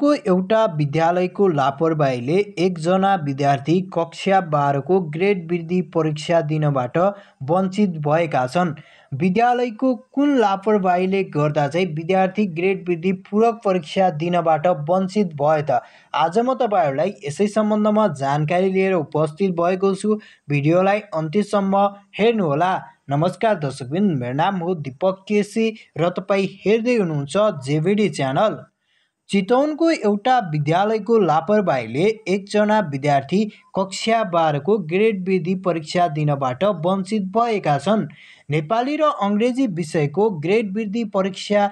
काठमाडौँको एउटा विद्यालयको लापरवाहीले एकजना विद्यार्थी कक्षा बाह्रको ग्रेड वृद्धि परीक्षा दिनबाट वञ्चित भएका छन् विद्यालयको कुन लापरवाहीले गर्दा चाहिँ विद्यार्थी ग्रेड वृद्धि पूरक परीक्षा दिनबाट वञ्चित भयो त आज म तपाईँहरूलाई यसै सम्बन्धमा जानकारी लिएर उपस्थित भएको छु भिडियोलाई अन्त्यसम्म हेर्नुहोला नमस्कार दर्शकबिन मेरो नाम हो दिपक केसी र तपाईँ हेर्दै हुनुहुन्छ जेभिडी च्यानल चितौनको एउटा विद्यालयको लापरवाहीले एकजना विद्यार्थी कक्षा बाह्रको ग्रेड विधि परीक्षा दिनबाट वञ्चित भएका छन् नेपाली र अङ्ग्रेजी विषयको ग्रेड वृद्धि परीक्षा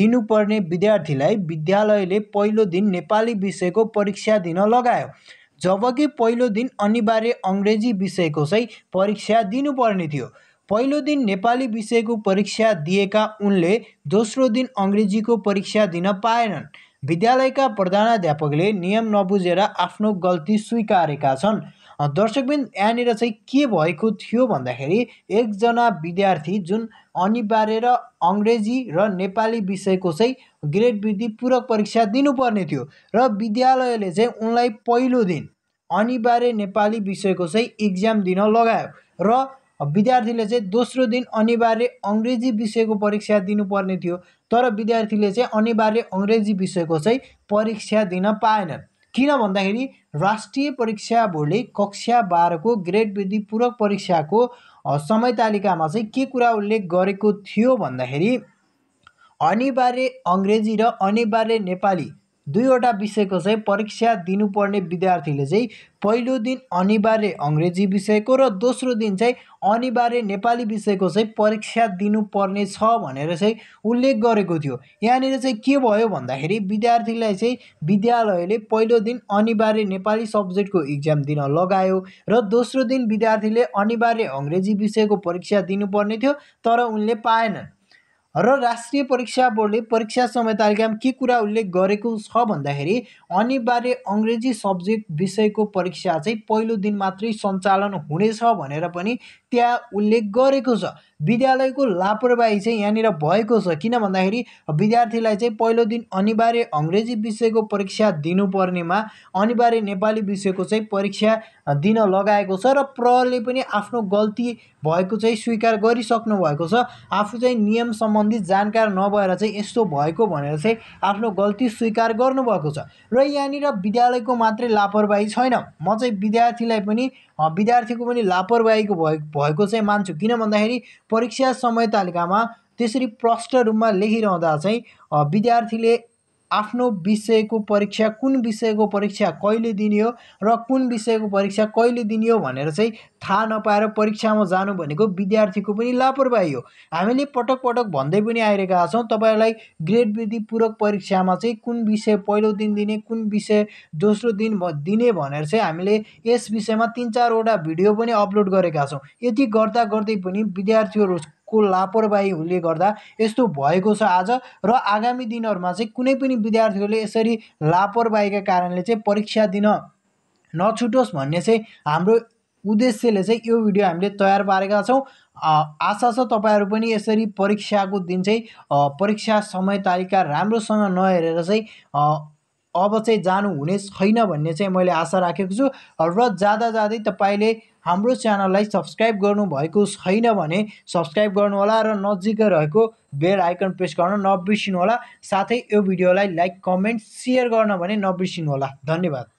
दिनुपर्ने विद्यार्थीलाई विद्यालयले पहिलो दिन नेपाली विषयको परीक्षा दिन लगायो जबकि पहिलो दिन अनिवार्य अङ्ग्रेजी विषयको चाहिँ परीक्षा दिनुपर्ने थियो पहिलो दिन नेपाली विषयको परीक्षा दिएका उनले दोस्रो दिन अङ्ग्रेजीको परीक्षा दिन पाएनन् विद्यालयका प्रधानाध्यापकले नियम नबुझेर आफ्नो गल्ती स्वीकारेका छन् दर्शकबिन यहाँनिर चाहिँ के भएको थियो भन्दाखेरि एकजना विद्यार्थी जुन अनिवार्य र अङ्ग्रेजी र नेपाली विषयको चाहिँ ग्रेड वृद्धि पूरक परीक्षा दिनुपर्ने थियो र विद्यालयले चाहिँ उनलाई पहिलो दिन अनिवार्य नेपाली विषयको चाहिँ इक्जाम दिन लगायो र विद्यार्थीले चाहिँ दोस्रो दिन अनिवार्य अङ्ग्रेजी विषयको परीक्षा दिनुपर्ने थियो तर विद्यार्थीले चाहिँ अनिवार्य अङ्ग्रेजी विषयको चाहिँ परीक्षा दिन पाएनन् किन भन्दाखेरि राष्ट्रिय परीक्षा बोर्डले कक्षा बाह्रको ग्रेड वृद्धि पूरक परीक्षाको समय तालिकामा चाहिँ के कुरा उल्लेख गरेको थियो भन्दाखेरि अनिवार्य अङ्ग्रेजी र अनिवार्य नेपाली दुईवटा विषयको चाहिँ परीक्षा दिनुपर्ने विद्यार्थीले चाहिँ पहिलो दिन अनिवार्य अङ्ग्रेजी विषयको र दोस्रो दिन चाहिँ अनिवार्य नेपाली विषयको चाहिँ परीक्षा दिनुपर्ने छ भनेर चाहिँ उल्लेख गरेको थियो यहाँनिर चाहिँ के भयो भन्दाखेरि विद्यार्थीलाई चाहिँ विद्यालयले पहिलो दिन अनिवार्य नेपाली सब्जेक्टको इक्जाम दिन लगायो र दोस्रो दिन विद्यार्थीले अनिवार्य अङ्ग्रेजी विषयको परीक्षा दिनुपर्ने थियो तर उनले पाएनन् र राष्ट्रिय परीक्षा बोर्डले परीक्षा समय तालिकामा के कुरा उल्लेख गरेको छ भन्दाखेरि अनिवार्य अङ्ग्रेजी सब्जेक्ट विषयको परीक्षा चाहिँ पहिलो दिन मात्रै सञ्चालन हुनेछ भनेर पनि त्यहाँ उल्लेख गरेको छ विद्यालयको लापरवाही चाहिँ यहाँनिर भएको छ किन भन्दाखेरि विद्यार्थीलाई चाहिँ पहिलो दिन अनिवार्य अङ्ग्रेजी विषयको परीक्षा दिनुपर्नेमा अनिवार्य नेपाली विषयको चाहिँ परीक्षा दिन लगाएको छ र प्रहरले पनि आफ्नो गल्ती भएको चाहिँ स्वीकार गरिसक्नु भएको छ आफू चाहिँ नियम सम्बन्धी जानकार नभएर चाहिँ यस्तो भएको भनेर चाहिँ आफ्नो गल्ती स्वीकार गर्नुभएको छ र यहाँनिर विद्यालयको मात्रै लापरवाही छैन म चाहिँ विद्यार्थीलाई पनि विद्यार्थीको पनि लापरवाहीको भए भएको चाहिँ मान्छु किन भन्दाखेरि परीक्षा समय तालिकामा त्यसरी प्रष्ट रूपमा लेखिरहँदा चाहिँ विद्यार्थीले आफ्नो विषयको परीक्षा कुन विषयको परीक्षा कहिले दिने हो र कुन विषयको परीक्षा कहिले दिने हो भनेर चाहिँ थाहा नपाएर परीक्षामा जानु भनेको विद्यार्थीको पनि लापरवाही हो हामीले पटक पटक भन्दै पनि आइरहेका छौँ तपाईँलाई ग्रेड वृद्धिपूर्वक परीक्षामा चाहिँ कुन विषय पहिलो दिन दिने कुन विषय दोस्रो दिन दिने भनेर चाहिँ हामीले यस विषयमा तिन चारवटा भिडियो पनि अपलोड गरेका छौँ यति गर्दा गर्दै पनि विद्यार्थीहरू को लापरवाही हुने गर्दा यस्तो भएको छ आज र आगामी दिनहरूमा चाहिँ कुनै पनि विद्यार्थीहरूले यसरी लापरवाहीका कारणले चाहिँ परीक्षा दिन नछुटोस् भन्ने चाहिँ हाम्रो उद्देश्यले चाहिँ यो भिडियो हामीले तयार पारेका छौँ आशा छ तपाईँहरू पनि यसरी परीक्षाको दिन चाहिँ परीक्षा समय तालिका राम्रोसँग नहेरेर चाहिँ अब चाहिँ जानु हुने छैन भन्ने चाहिँ मैले आशा राखेको छु र जाँदा जाँदै तपाईँले हाम्रो च्यानललाई सब्सक्राइब गर्नुभएको छैन भने सब्सक्राइब गर्नुहोला र नजिकै रहेको बेल आइकन प्रेस गर्न नबिर्सिनुहोला साथै यो भिडियोलाई लाइक कमेन्ट सेयर गर्न भने नबिर्सिनुहोला धन्यवाद